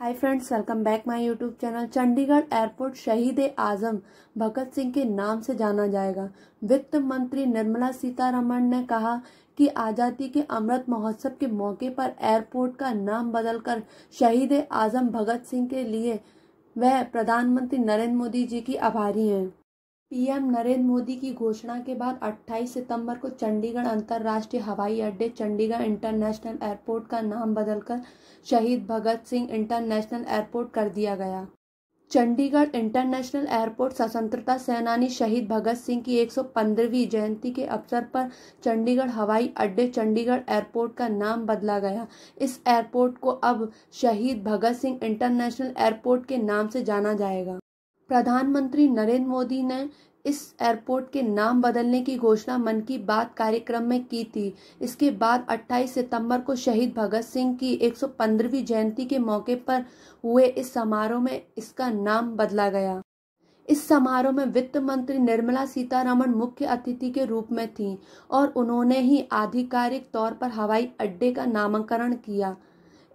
Hi friends welcome back my YouTube channel Chandigarh airport Shaheed Azam भगत सिंह के नाम से जाना जाएगा वित्त मंत्री निर्मला सीतारमण ने कहा कि आज़ादी के अमृत महोत्सव के मौके पर एयरपोर्ट का नाम बदलकर शहीद आजम भगत सिंह के लिए वह प्रधानमंत्री नरेंद्र मोदी जी की आभारी हैं पीएम नरेंद्र मोदी की घोषणा के बाद 28 सितंबर को चंडीगढ़ अंतर्राष्ट्रीय हवाई अड्डे चंडीगढ़ इंटरनेशनल एयरपोर्ट का नाम बदलकर शहीद भगत सिंह इंटरनेशनल एयरपोर्ट कर दिया गया चंडीगढ़ इंटरनेशनल एयरपोर्ट स्वतंत्रता सेनानी शहीद भगत सिंह की 115वीं जयंती के अवसर पर चंडीगढ़ हवाई अड्डे चंडीगढ़ एयरपोर्ट का नाम बदला गया इस एयरपोर्ट को अब शहीद भगत सिंह इंटरनेशनल एयरपोर्ट के नाम से जाना जाएगा प्रधानमंत्री नरेंद्र मोदी ने इस एयरपोर्ट के नाम बदलने की घोषणा मन की बात कार्यक्रम में की थी इसके बाद 28 सितंबर को शहीद भगत सिंह की 115वीं जयंती के मौके पर हुए इस समारोह में इसका नाम बदला गया इस समारोह में वित्त मंत्री निर्मला सीतारमण मुख्य अतिथि के रूप में थीं और उन्होंने ही आधिकारिक तौर पर हवाई अड्डे का नामकरण किया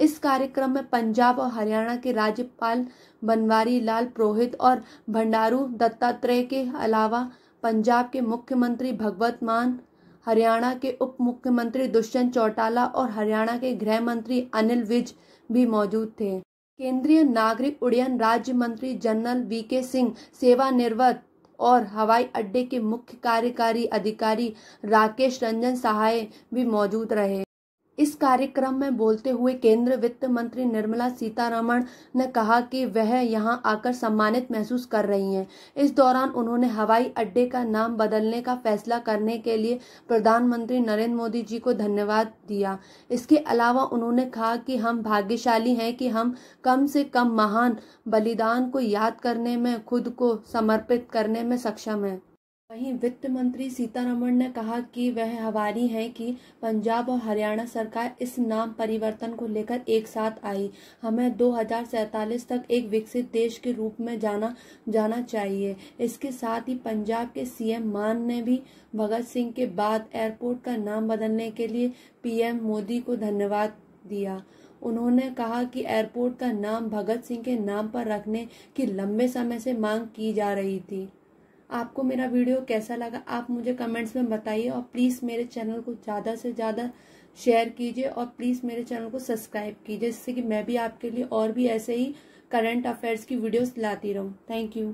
इस कार्यक्रम में पंजाब और हरियाणा के राज्यपाल बनवारी लाल पुरोहित और भंडारू दत्तात्रेय के अलावा पंजाब के मुख्यमंत्री भगवत मान हरियाणा के उप मुख्यमंत्री दुष्यंत चौटाला और हरियाणा के गृह मंत्री अनिल विज भी मौजूद थे केंद्रीय नागरिक उड्डयन राज्य मंत्री जनरल वी के सिंह सेवानिवृत्त और हवाई अड्डे के मुख्य कार्यकारी अधिकारी राकेश रंजन सहाय भी मौजूद रहे इस कार्यक्रम में बोलते हुए केंद्रीय वित्त मंत्री निर्मला सीतारमण ने कहा कि वह यहां आकर सम्मानित महसूस कर रही हैं। इस दौरान उन्होंने हवाई अड्डे का नाम बदलने का फैसला करने के लिए प्रधानमंत्री नरेंद्र मोदी जी को धन्यवाद दिया इसके अलावा उन्होंने कहा कि हम भाग्यशाली हैं कि हम कम से कम महान बलिदान को याद करने में खुद को समर्पित करने में सक्षम हैं वहीं वित्त मंत्री सीतारमण ने कहा कि वह हवारी हैं कि पंजाब और हरियाणा सरकार इस नाम परिवर्तन को लेकर एक साथ आई हमें दो तक एक विकसित देश के रूप में जाना जाना चाहिए इसके साथ ही पंजाब के सीएम मान ने भी भगत सिंह के बाद एयरपोर्ट का नाम बदलने के लिए पीएम मोदी को धन्यवाद दिया उन्होंने कहा कि एयरपोर्ट का नाम भगत सिंह के नाम पर रखने की लंबे समय से मांग की जा रही थी आपको मेरा वीडियो कैसा लगा आप मुझे कमेंट्स में बताइए और प्लीज़ मेरे चैनल को ज़्यादा से ज़्यादा शेयर कीजिए और प्लीज़ मेरे चैनल को सब्सक्राइब कीजिए जिससे कि मैं भी आपके लिए और भी ऐसे ही करंट अफेयर्स की वीडियोस लाती रहूँ थैंक यू